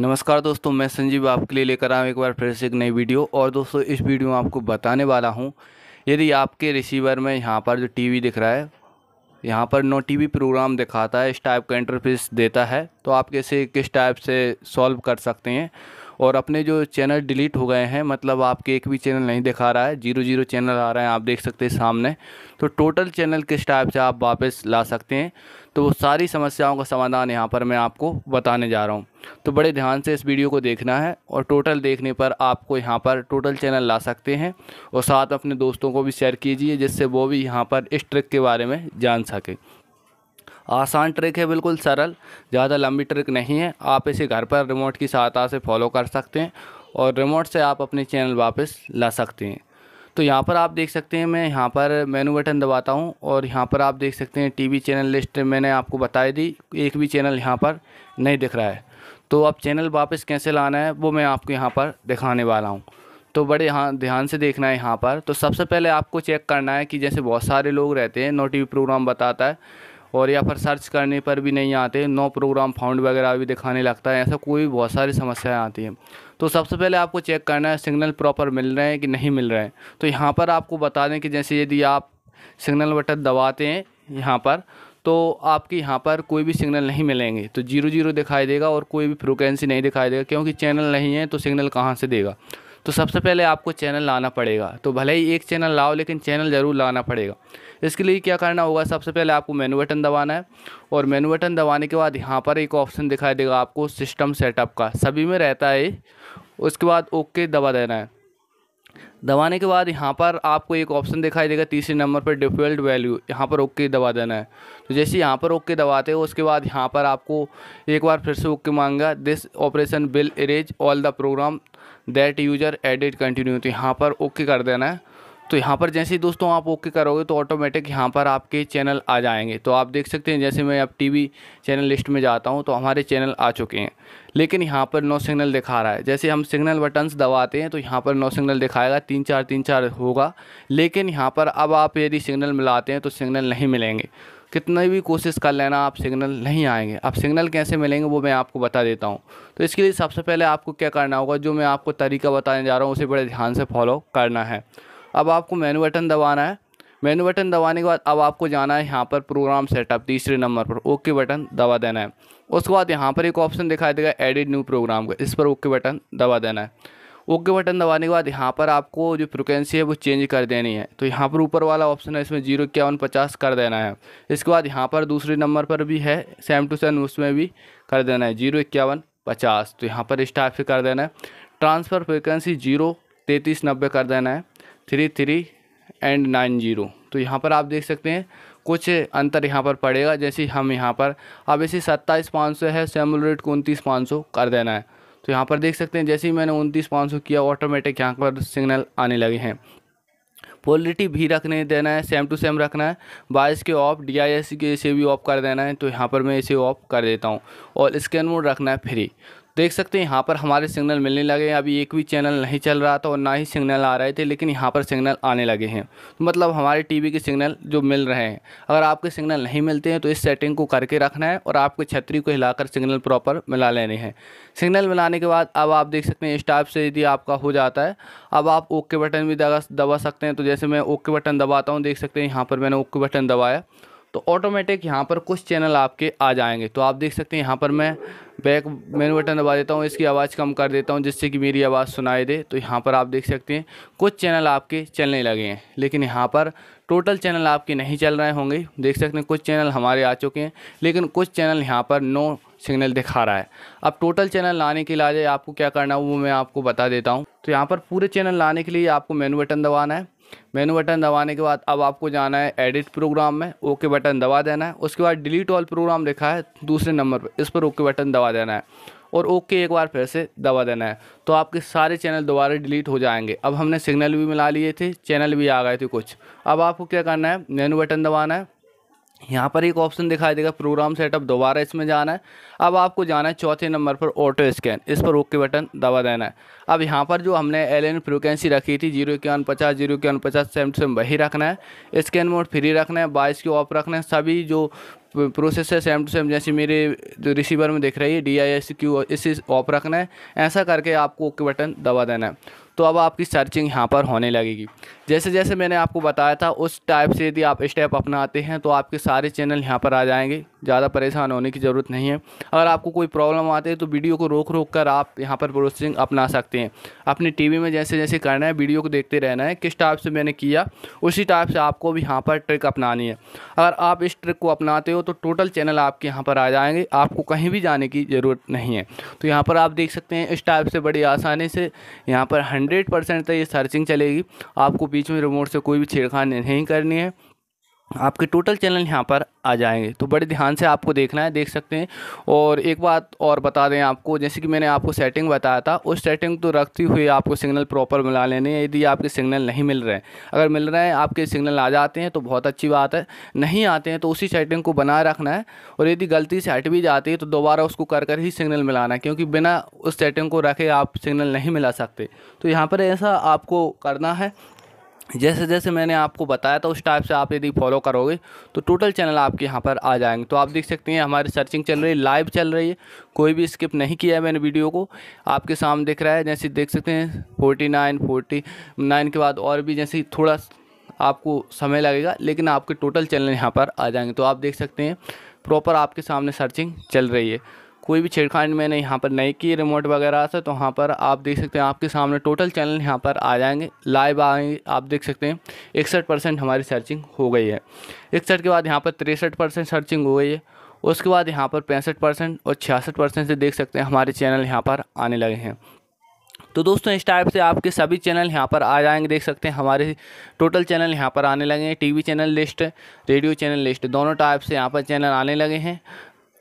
नमस्कार दोस्तों मैं संजीव आपके लिए लेकर आऊँ एक बार फिर से एक नई वीडियो और दोस्तों इस वीडियो में आपको बताने वाला हूँ यदि आपके रिसीवर में यहाँ पर जो टीवी दिख रहा है यहाँ पर नो टीवी प्रोग्राम दिखाता है इस टाइप का इंटरफेस देता है तो आप कैसे किस टाइप से सॉल्व कर सकते हैं और अपने जो चैनल डिलीट हो गए हैं मतलब आपके एक भी चैनल नहीं दिखा रहा है जीरो जीरो चैनल आ रहे हैं आप देख सकते हैं सामने तो टोटल चैनल किस टाइप से आप वापस ला सकते हैं तो वो सारी समस्याओं का समाधान यहाँ पर मैं आपको बताने जा रहा हूँ तो बड़े ध्यान से इस वीडियो को देखना है और टोटल देखने पर आपको यहाँ पर टोटल चैनल ला सकते हैं और साथ अपने दोस्तों को भी शेयर कीजिए जिससे वो भी यहाँ पर इस ट्रिक के बारे में जान सकें आसान ट्रिक है बिल्कुल सरल ज़्यादा लंबी ट्रिक नहीं है आप इसे घर पर रिमोट की सहायता से फॉलो कर सकते हैं और रिमोट से आप अपने चैनल वापस ला सकते हैं तो यहाँ पर आप देख सकते हैं मैं यहाँ पर मेनू बटन दबाता हूँ और यहाँ पर आप देख सकते हैं टीवी चैनल लिस्ट मैंने आपको बताई दी एक भी चैनल यहाँ पर नहीं दिख रहा है तो अब चैनल वापस कैसे लाना है वो मैं आपको यहाँ पर दिखाने वाला हूँ तो बड़े यहाँ ध्यान से देखना है यहाँ पर तो सबसे पहले आपको चेक करना है कि जैसे बहुत सारे लोग रहते हैं नोटिव प्रोग्राम बताता है और या फिर सर्च करने पर भी नहीं आते नो प्रोग्राम फाउंड वगैरह भी दिखाने लगता है ऐसा कोई बहुत सारी समस्याएं आती हैं तो सबसे पहले आपको चेक करना है सिग्नल प्रॉपर मिल रहे हैं कि नहीं मिल रहे हैं तो यहाँ पर आपको बता दें कि जैसे यदि आप सिग्नल बटन दबाते हैं यहाँ पर तो आपके यहाँ पर कोई भी सिग्नल नहीं मिलेंगे तो जीरो जीरो दिखाई देगा और कोई भी फ्रिक्वेंसी नहीं दिखाई देगा क्योंकि चैनल नहीं है तो सिग्नल कहाँ से देगा तो सबसे पहले आपको चैनल लाना पड़ेगा तो भले ही एक चैनल लाओ लेकिन चैनल ज़रूर लाना पड़ेगा इसके लिए क्या करना होगा सबसे पहले आपको मेनू बटन दबाना है और मेनू बटन दबाने के बाद यहाँ पर एक ऑप्शन दिखाई देगा आपको सिस्टम सेटअप का सभी में रहता है उसके बाद ओके दबा देना है दबाने के बाद यहाँ पर आपको एक ऑप्शन दिखाई देगा तीसरे नंबर पर डिफ़ॉल्ट वैल्यू यहाँ पर ओके दबा देना है तो जैसे यहाँ पर ओके दबाते हो उसके बाद यहाँ पर आपको एक बार फिर से ओके मांगा this operation will erase all the program that user edit continue तो यहाँ पर ओके कर देना है तो यहाँ पर जैसे ही दोस्तों आप ओके करोगे तो ऑटोमेटिक यहाँ पर आपके चैनल आ जाएंगे तो आप देख सकते हैं जैसे मैं अब टीवी चैनल लिस्ट में जाता हूँ तो हमारे चैनल आ चुके हैं लेकिन यहाँ पर नो सिग्नल दिखा रहा है जैसे हम सिग्नल बटन्स दबाते हैं तो यहाँ पर नो सिग्नल दिखाएगा तीन चार तीन चार होगा लेकिन यहाँ पर अब आप यदि सिग्नल मिलाते हैं तो सिग्नल नहीं मिलेंगे कितना भी कोशिश कर लेना आप सिग्नल नहीं आएंगे आप सिग्नल कैसे मिलेंगे वो मैं आपको बता देता हूँ तो इसके लिए सबसे पहले आपको क्या करना होगा जो मैं आपको तरीका बताने जा रहा हूँ उसे बड़े ध्यान से फॉलो करना है अब आपको मेनू बटन दबाना है मेनू बटन दबाने के बाद अब आपको जाना है यहाँ पर प्रोग्राम सेटअप तीसरे नंबर पर ओके बटन दबा देना है उसके बाद यहाँ पर एक ऑप्शन दिखाई देगा एडिट न्यू प्रोग्राम का इस पर ओके बटन दबा देना है ओके बटन दबाने के बाद यहाँ पर आपको जो फ्रिक्वेंसी है वो चेंज कर देनी है तो यहाँ पर ऊपर वाला ऑप्शन है इसमें जीरो इक्यावन पचास कर देना है इसके बाद यहाँ पर दूसरे नंबर पर भी है सेम टू सेम उसमें भी कर देना है जीरो इक्यावन पचास तो यहाँ पर टाइप से कर देना है ट्रांसफ़र फ्रिक्वेंसी जीरो तैंतीस नब्बे कर देना है three three and nine zero तो यहाँ पर आप देख सकते हैं कुछ अंतर यहाँ पर पड़ेगा जैसे हम यहाँ पर अब इसे सत्ताईस पाँच सौ है सेमुल रेट को उनतीस पाँच सौ कर देना है तो यहाँ पर देख सकते हैं जैसे ही मैंने उनतीस पाँच सौ किया ऑटोमेटिक यहाँ पर सिग्नल आने लगे हैं पॉलिटी भी रखने देना है सेम टू सेम रखना है बाइस के ऑफ डी आई एस के इसे भी ऑफ कर देना है तो यहाँ पर मैं इसे ऑफ कर देता हूँ और स्कैन मोड रखना है फ्री देख सकते हैं यहाँ पर हमारे सिग्नल मिलने लगे हैं अभी एक भी चैनल नहीं चल रहा था और ना ही सिग्नल आ रहे थे लेकिन यहाँ पर सिग्नल आने लगे हैं तो मतलब हमारे टीवी के सिग्नल जो मिल रहे हैं अगर आपके सिग्नल नहीं मिलते हैं तो इस सेटिंग को करके रखना है और आपके छतरी को हिलाकर सिग्नल प्रॉपर मिला लेने हैं सिग्नल मिलाने के बाद अब आप देख सकते हैं इस टाइप से यदि आपका हो जाता है अब आप ओके बटन भी दबा सकते हैं तो जैसे मैं ओके बटन दबाता हूँ देख सकते हैं यहाँ पर मैंने ओके बटन दबाया तो ऑटोमेटिक यहाँ पर कुछ चैनल आपके आ जाएंगे तो आप देख सकते हैं यहाँ पर मैं बैक मेनू बटन दबा देता हूँ इसकी आवाज़ कम कर देता हूँ जिससे कि मेरी आवाज़ सुनाई दे तो यहाँ पर आप देख सकते हैं कुछ चैनल आपके चलने लगे हैं लेकिन यहाँ पर टोटल चैनल आपके नहीं चल रहे होंगे देख सकते हैं कुछ चैनल हमारे आ चुके हैं लेकिन कुछ चैनल यहाँ पर नो सिग्नल दिखा रहा है अब टोटल चैनल लाने के लिए आपको क्या करना है वो मैं आपको बता देता हूँ तो यहाँ पर पूरे चैनल लाने के लिए आपको मेनू बटन दबाना है मेनू बटन दबाने के बाद अब आपको जाना है एडिट प्रोग्राम में ओके बटन दबा देना है उसके बाद डिलीट ऑल प्रोग्राम लिखा है दूसरे नंबर पर इस पर ओके बटन दबा देना है और ओके एक बार फिर से दबा देना है तो आपके सारे चैनल दोबारा डिलीट हो जाएंगे अब हमने सिग्नल भी मिला लिए थे चैनल भी आ गए थे कुछ अब आपको क्या करना है मेनू बटन दबाना है यहाँ पर एक ऑप्शन दिखाई देगा प्रोग्राम सेटअप दोबारा इसमें जाना है अब आपको जाना है चौथे नंबर पर ऑटो स्कैन इस पर ओके बटन दबा देना है अब यहाँ पर जो हमने एल एन फ्रिक्वेंसी रखी थी जीरो इक्यावन पचास जीरो इक्यावन पचास सेम सेम वही रखना है स्कैन मोड फ्री रखना है बाईस के ऑफ रखना है सभी जो प्रोसेस है सेम टू सेम जैसे मेरे जो रिसीवर में दिख रही है D I S Q is off रखना है ऐसा करके आपको ओके बटन दबा देना है तो अब आपकी सर्चिंग यहाँ पर होने लगेगी जैसे जैसे मैंने आपको बताया था उस टाइप से यदि आप स्टेप अपनाते हैं तो आपके सारे चैनल यहाँ पर आ जाएंगे ज़्यादा परेशान होने की ज़रूरत नहीं है अगर आपको कोई प्रॉब्लम आती है तो वीडियो को रोक रोक कर आप यहाँ पर प्रोसेसिंग अपना सकते हैं अपने टीवी में जैसे जैसे करना है वीडियो को देखते रहना है किस टाइप से मैंने किया उसी टाइप से आपको भी यहाँ पर ट्रिक अपनानी है अगर आप इस ट्रिक को अपनाते हो तो टोटल चैनल आपके यहाँ पर आ जाएंगे आपको कहीं भी जाने की ज़रूरत नहीं है तो यहाँ पर आप देख सकते हैं इस टाइप से बड़ी आसानी से यहाँ पर हंड्रेड परसेंट तक तो ये सर्चिंग चलेगी आपको बीच में रिमोट से कोई भी छेड़खानी नहीं करनी है आपके टोटल चैनल यहाँ पर आ जाएंगे तो बड़े ध्यान से आपको देखना है देख सकते हैं और एक बात और बता दें आपको जैसे कि मैंने आपको सेटिंग बताया था उस सेटिंग तो रखती हुई आपको सिग्नल प्रॉपर मिला लेने यदि आपके सिग्नल नहीं मिल रहे हैं अगर मिल रहे हैं आपके सिग्नल आ जाते हैं तो बहुत अच्छी बात है नहीं आते हैं तो उसी सेटिंग को बनाए रखना है और यदि गलती से हट भी जाती है तो दोबारा उसको कर कर ही सिग्नल मिलाना है क्योंकि बिना उस सेटिंग को रखे आप सिग्नल नहीं मिला सकते तो यहाँ पर ऐसा आपको करना है जैसे जैसे मैंने आपको बताया था उस टाइप से आप यदि फॉलो करोगे तो टोटल चैनल आपके यहाँ पर आ जाएंगे तो आप देख सकते हैं हमारी सर्चिंग चल रही है लाइव चल रही है कोई भी स्किप नहीं किया है मैंने वीडियो को आपके सामने दिख रहा है जैसे देख सकते हैं फोर्टी नाइन फोर्टी नाइन के बाद और भी जैसे थोड़ा आपको समय लगेगा लेकिन आपके टोटल चैनल यहाँ पर आ जाएंगे तो आप देख सकते हैं प्रॉपर आपके सामने सर्चिंग चल रही है कोई भी छेड़खानी मैंने यहाँ पर नहीं की रिमोट वगैरह से तो वहाँ पर आप देख सकते हैं आपके सामने टोटल चैनल यहाँ पर आ जाएंगे लाइव आएंगे आप देख सकते हैं इकसठ परसेंट हमारी सर्चिंग हो गई है इकसठ के बाद यहाँ पर तिरसठ परसेंट सर्चिंग हो गई है उसके बाद यहाँ पर पैंसठ परसेंट और छियासठ परसेंट से देख सकते हैं हमारे चैनल यहाँ पर आने लगे हैं तो दोस्तों इस टाइप से आपके सभी चैनल यहाँ पर आ जाएंगे देख सकते हैं हमारे टोटल चैनल यहाँ पर आने लगे हैं TV channel list radio channel list दोनों टाइप से यहाँ पर चैनल आने लगे हैं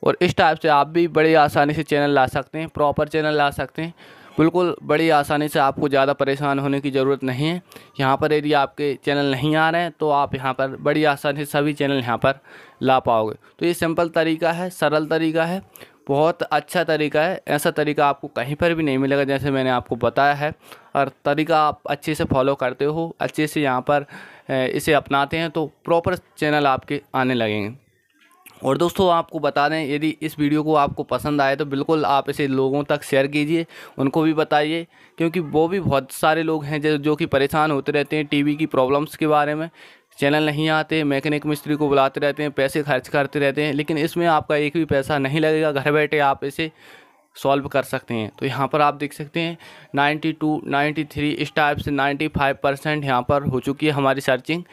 और इस टाइप से आप भी बड़ी आसानी से चैनल ला सकते हैं प्रॉपर चैनल ला सकते हैं बिल्कुल बड़ी आसानी से आपको ज़्यादा परेशान होने की ज़रूरत नहीं है यहाँ पर यदि आपके चैनल नहीं आ रहे हैं तो आप यहाँ पर बड़ी आसानी से सभी चैनल यहाँ पर ला पाओगे तो ये सिंपल तरीका है सरल तरीका है बहुत अच्छा तरीका है ऐसा तरीका आपको कहीं पर भी नहीं मिलेगा जैसे मैंने आपको बताया है और तरीका आप अच्छे से फॉलो करते हो अच्छे से यहाँ पर इसे अपनाते हैं तो प्रॉपर चैनल आपके आने लगेंगे और दोस्तों आपको बता दें यदि इस वीडियो को आपको पसंद आए तो बिल्कुल आप इसे लोगों तक शेयर कीजिए उनको भी बताइए क्योंकि वो भी बहुत सारे लोग हैं जो जो कि परेशान होते रहते हैं टीवी की प्रॉब्लम्स के बारे में चैनल नहीं आते मैकेनिक मिस्त्री को बुलाते रहते हैं पैसे खर्च करते रहते हैं लेकिन इसमें आपका एक भी पैसा नहीं लगेगा घर बैठे आप इसे सॉल्व कर सकते हैं तो यहाँ पर आप देख सकते हैं 92, 93 इस टाइप से 95 परसेंट यहाँ पर हो चुकी है हमारी सर्चिंग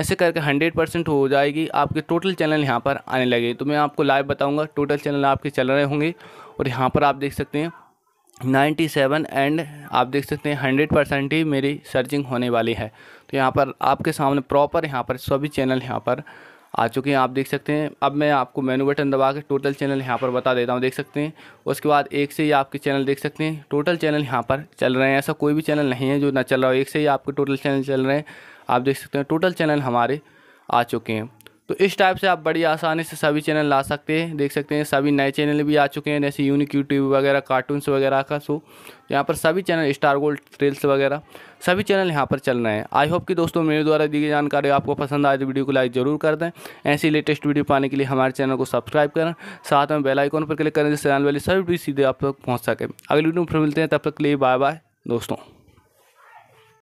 ऐसे करके हंड्रेड परसेंट हो जाएगी आपके टोटल चैनल यहाँ पर आने लगे तो मैं आपको लाइव बताऊँगा टोटल चैनल आपके चल रहे होंगे और यहाँ पर आप देख सकते हैं सेवन एंड आप देख सकते हैं हंड्रेड परसेंट ही मेरी सर्चिंग होने वाली है तो यहाँ पर आपके सामने प्रॉपर यहाँ पर सभी चैनल यहाँ पर आ चुके हैं आप देख सकते हैं अब मैं आपको मेनू बटन दबा के टोटल चैनल यहाँ पर बता देता हूँ देख सकते हैं उसके बाद एक से ही आपके चैनल देख सकते हैं टोटल चैनल यहाँ पर चल रहे हैं ऐसा कोई भी चैनल नहीं है जो ना चल रहा हो एक से ही आपके टोटल चैनल चल रहे हैं आप देख सकते हैं टोटल चैनल हमारे आ चुके हैं तो इस टाइप से आप बड़ी आसानी से सभी चैनल ला सकते हैं देख सकते हैं सभी नए चैनल भी आ चुके हैं जैसे यूनिक यूट्यूब वगैरह कार्टून्स वगैरह का शो यहाँ पर सभी चैनल स्टार गोल्ड ट्रेल्स वगैरह सभी चैनल यहाँ पर चल रहे हैं आई होप कि दोस्तों मेरे द्वारा दी गई जानकारी आपको पसंद आए तो वीडियो को लाइक जरूर कर दें ऐसी लेटेस्ट वीडियो पाने के लिए हमारे चैनल को सब्सक्राइब करें साथ में बेलाइकॉन पर क्लिक करें जिससे आने वाली सभी सीधे आप तक पहुँच सके अगली वीडियो फिर मिलते हैं तब तक के लिए बाय बाय दोस्तों